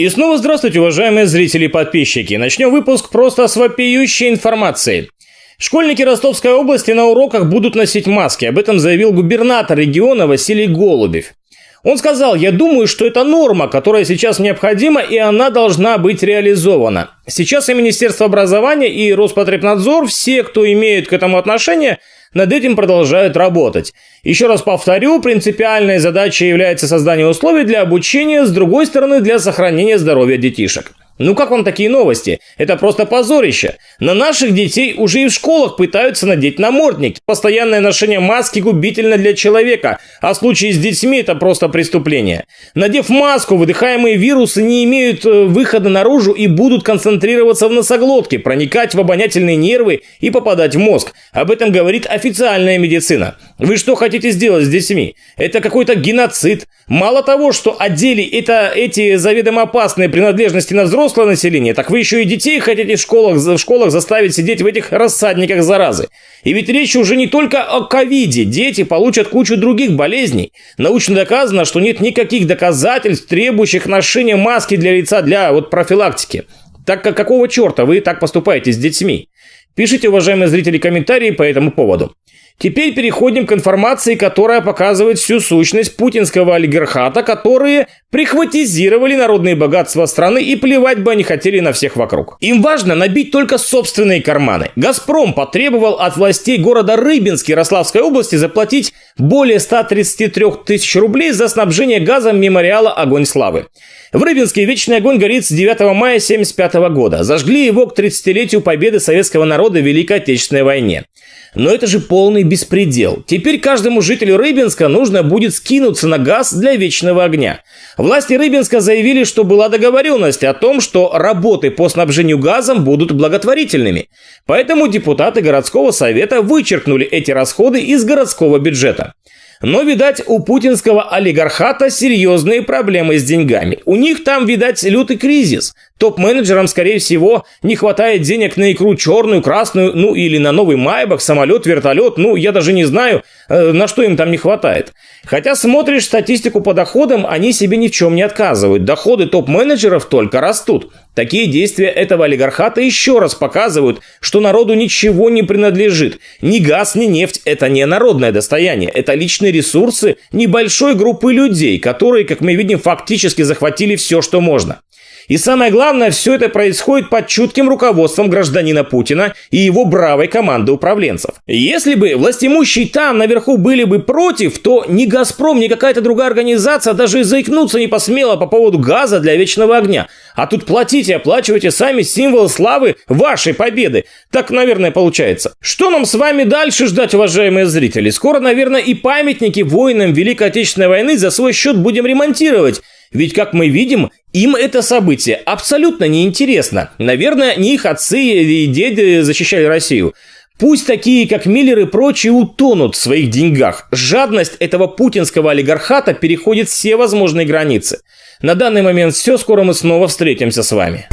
И снова здравствуйте, уважаемые зрители и подписчики. Начнем выпуск просто с вопиющей информации. Школьники Ростовской области на уроках будут носить маски. Об этом заявил губернатор региона Василий Голубев. Он сказал, я думаю, что это норма, которая сейчас необходима, и она должна быть реализована. Сейчас и Министерство образования, и Роспотребнадзор, все, кто имеют к этому отношение – над этим продолжают работать. Еще раз повторю, принципиальной задачей является создание условий для обучения, с другой стороны, для сохранения здоровья детишек. Ну как вам такие новости? Это просто позорище. На наших детей уже и в школах пытаются надеть намордник. Постоянное ношение маски губительно для человека, а в случае с детьми это просто преступление. Надев маску, выдыхаемые вирусы не имеют э, выхода наружу и будут концентрироваться в носоглотке, проникать в обонятельные нервы и попадать в мозг. Об этом говорит официальная медицина. Вы что хотите сделать с детьми? Это какой-то геноцид. Мало того, что одели это, эти заведомо опасные принадлежности на взрослых, взрослое население, так вы еще и детей хотите в школах, в школах заставить сидеть в этих рассадниках заразы. И ведь речь уже не только о ковиде. Дети получат кучу других болезней. Научно доказано, что нет никаких доказательств, требующих ношения маски для лица для вот профилактики. Так как какого черта вы так поступаете с детьми? Пишите, уважаемые зрители, комментарии по этому поводу. Теперь переходим к информации, которая показывает всю сущность путинского олигархата, которые прихватизировали народные богатства страны и плевать бы они хотели на всех вокруг. Им важно набить только собственные карманы. «Газпром» потребовал от властей города Рыбинск Ярославской области заплатить более 133 тысяч рублей за снабжение газом мемориала «Огонь славы». В Рыбинске вечный огонь горит с 9 мая 1975 года. Зажгли его к 30-летию победы советского народа в Великой Отечественной войне. Но это же полный беспредел. Теперь каждому жителю Рыбинска нужно будет скинуться на газ для вечного огня. Власти Рыбинска заявили, что была договоренность о том, что работы по снабжению газом будут благотворительными. Поэтому депутаты городского совета вычеркнули эти расходы из городского бюджета. Но, видать, у путинского олигархата серьезные проблемы с деньгами. У них там, видать, лютый кризис. Топ-менеджерам, скорее всего, не хватает денег на икру черную, красную, ну или на новый майбах, самолет, вертолет, ну я даже не знаю, э, на что им там не хватает. Хотя смотришь статистику по доходам, они себе ни в чем не отказывают. Доходы топ-менеджеров только растут. Такие действия этого олигархата еще раз показывают, что народу ничего не принадлежит. Ни газ, ни нефть – это не народное достояние. Это личные ресурсы небольшой группы людей, которые, как мы видим, фактически захватили все, что можно. И самое главное, все это происходит под чутким руководством гражданина Путина и его бравой команды управленцев. Если бы властимущие там наверху были бы против, то ни «Газпром», ни какая-то другая организация даже и заикнуться не посмела по поводу газа для вечного огня. А тут платите, оплачивайте сами символ славы вашей победы. Так, наверное, получается. Что нам с вами дальше ждать, уважаемые зрители? Скоро, наверное, и памятники воинам Великой Отечественной войны за свой счет будем ремонтировать. Ведь, как мы видим, им это событие абсолютно неинтересно. Наверное, не их отцы и деды защищали Россию. Пусть такие, как Миллер и прочие, утонут в своих деньгах. Жадность этого путинского олигархата переходит все возможные границы. На данный момент все, скоро мы снова встретимся с вами.